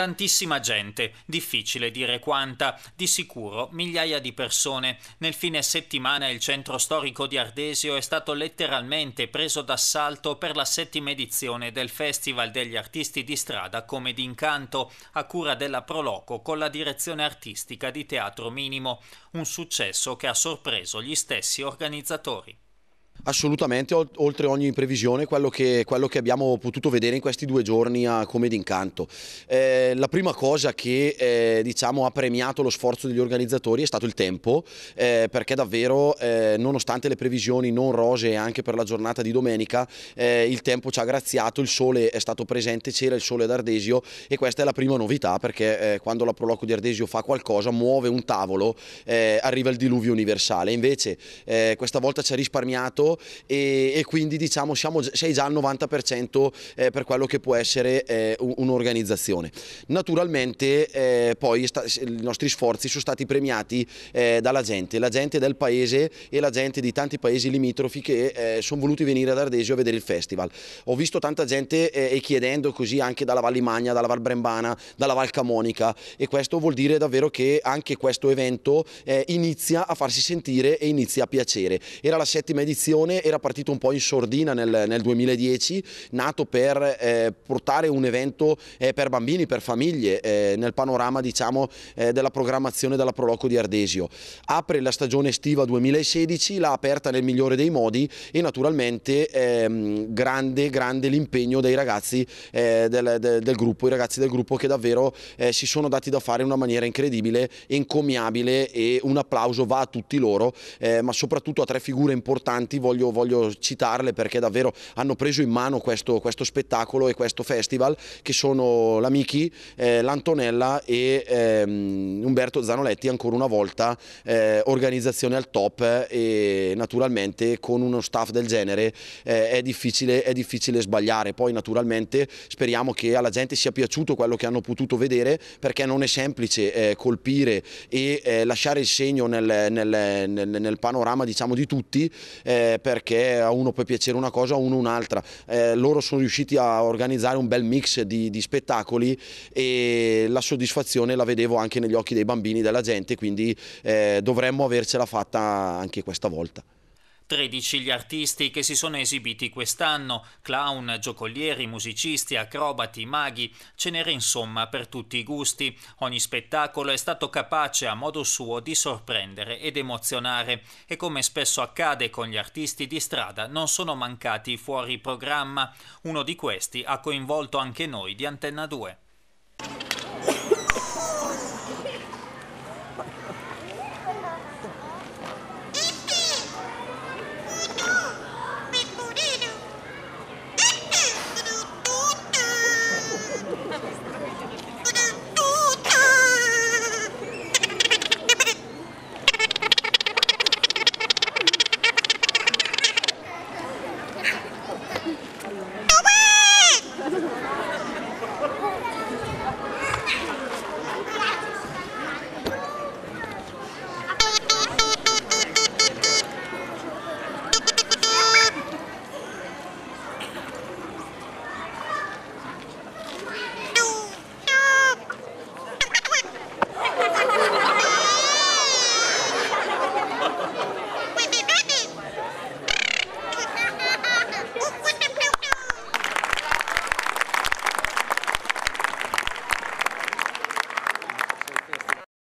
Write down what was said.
Tantissima gente, difficile dire quanta, di sicuro migliaia di persone. Nel fine settimana il centro storico di Ardesio è stato letteralmente preso d'assalto per la settima edizione del Festival degli Artisti di Strada come d'incanto, a cura della Proloco con la direzione artistica di Teatro Minimo, un successo che ha sorpreso gli stessi organizzatori. Assolutamente, oltre ogni previsione, quello che, quello che, abbiamo potuto vedere in questi due giorni ha come d'incanto. Eh, la prima cosa che eh, diciamo, ha premiato lo sforzo degli organizzatori è stato il tempo, eh, perché davvero eh, nonostante le previsioni non rosee anche per la giornata di domenica, eh, il tempo ci ha graziato, il sole è stato presente, c'era il sole ad Ardesio e questa è la prima novità perché eh, quando la Proloco di Ardesio fa qualcosa, muove un tavolo, arriva il diluvio universale. Invece questa volta ci ha risparmiato e, e quindi diciamo siamo, sei già al 90% eh, per quello che può essere eh, un'organizzazione. Naturalmente eh, poi i nostri sforzi sono stati premiati eh, dalla gente, la gente del paese e la gente di tanti paesi limitrofi che eh, sono voluti venire ad Ardesio a vedere il festival. Ho visto tanta gente eh, e chiedendo così anche dalla Val Limagna, dalla Val Brembana, dalla Val Camonica e questo vuol dire davvero che anche questo evento inizia a farsi sentire e inizia a piacere. Era la settima edizione Frosinone era partito un po' in sordina nel, nel 2010, nato per eh, portare un evento eh, per bambini, per famiglie, eh, nel panorama diciamo, eh, della programmazione della Proloco di Ardesio. Apre la stagione estiva 2016, l'ha aperta nel migliore dei modi e naturalmente ehm, grande, grande l'impegno dei ragazzi eh, del, del, del, gruppo, i ragazzi del gruppo che davvero eh, si sono dati da fare in una maniera incredibile, encomiabile e un applauso va a tutti loro, ma soprattutto a tre figure importanti, voglio, voglio, citarle perché davvero hanno preso in mano questo, questo spettacolo e questo festival che sono l'Amichi, eh, l'Antonella e ehm, Umberto Zanoletti ancora una volta eh, organizzazione al top e naturalmente con uno staff del genere eh, è, difficile, è difficile sbagliare, poi naturalmente speriamo che alla gente sia piaciuto quello che hanno potuto vedere perché non è semplice eh, colpire e eh, lasciare il segno nel, nel, nel, nel panorama diciamo, di tutti eh, perché a uno può piacere una cosa, a uno un'altra. Eh, loro sono riusciti a organizzare un bel mix di, di, spettacoli e la soddisfazione la vedevo anche negli occhi dei bambini, della gente, quindi eh, dovremmo avercela fatta anche questa volta. 13 gli artisti che si sono esibiti quest'anno, clown, giocolieri, musicisti, acrobati, maghi, ce n'era insomma per tutti i gusti. Ogni spettacolo è stato capace a modo suo di sorprendere ed emozionare e come spesso accade con gli artisti di strada non sono mancati fuori programma. Uno di questi ha coinvolto anche noi di Antenna 2.